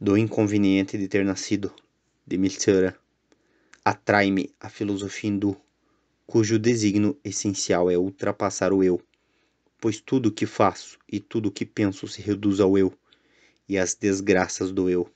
do inconveniente de ter nascido, de Mitsura, atrai-me a filosofia hindu, cujo designo essencial é ultrapassar o eu, pois tudo o que faço e tudo o que penso se reduz ao eu e às desgraças do eu.